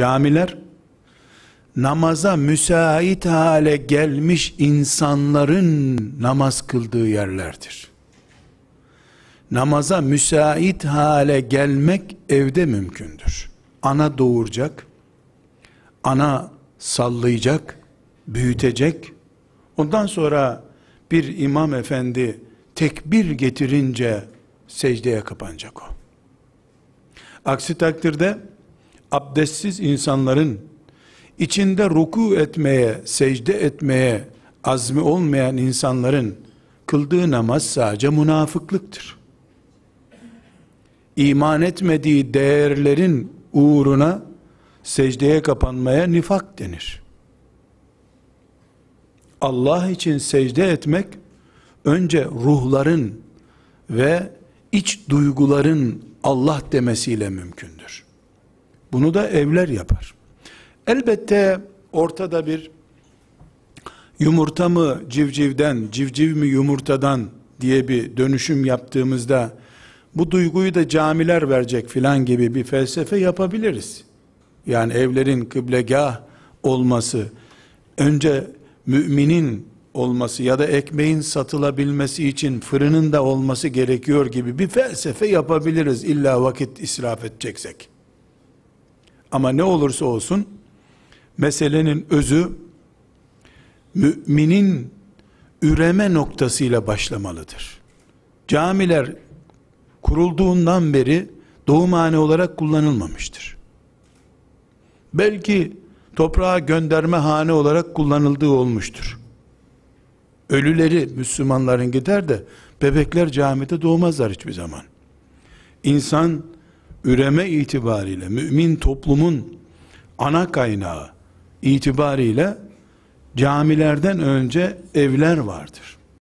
camiler namaza müsait hale gelmiş insanların namaz kıldığı yerlerdir. Namaza müsait hale gelmek evde mümkündür. Ana doğuracak, ana sallayacak, büyütecek. Ondan sonra bir imam efendi tekbir getirince secdeye kapanacak o. Aksi takdirde abdestsiz insanların içinde ruku etmeye, secde etmeye azmi olmayan insanların kıldığı namaz sadece münafıklıktır. İman etmediği değerlerin uğruna secdeye kapanmaya nifak denir. Allah için secde etmek önce ruhların ve iç duyguların Allah demesiyle mümkündür. Bunu da evler yapar. Elbette ortada bir yumurta mı civcivden, civciv mi yumurtadan diye bir dönüşüm yaptığımızda bu duyguyu da camiler verecek filan gibi bir felsefe yapabiliriz. Yani evlerin kıblegah olması, önce müminin olması ya da ekmeğin satılabilmesi için fırının da olması gerekiyor gibi bir felsefe yapabiliriz illa vakit israf edeceksek. Ama ne olursa olsun meselenin özü müminin üreme noktasıyla başlamalıdır. Camiler kurulduğundan beri doğumhane olarak kullanılmamıştır. Belki toprağa gönderme hane olarak kullanıldığı olmuştur. Ölüleri Müslümanların gider de bebekler camide doğmazlar hiçbir zaman. İnsan üreme itibariyle mümin toplumun ana kaynağı itibariyle camilerden önce evler vardır.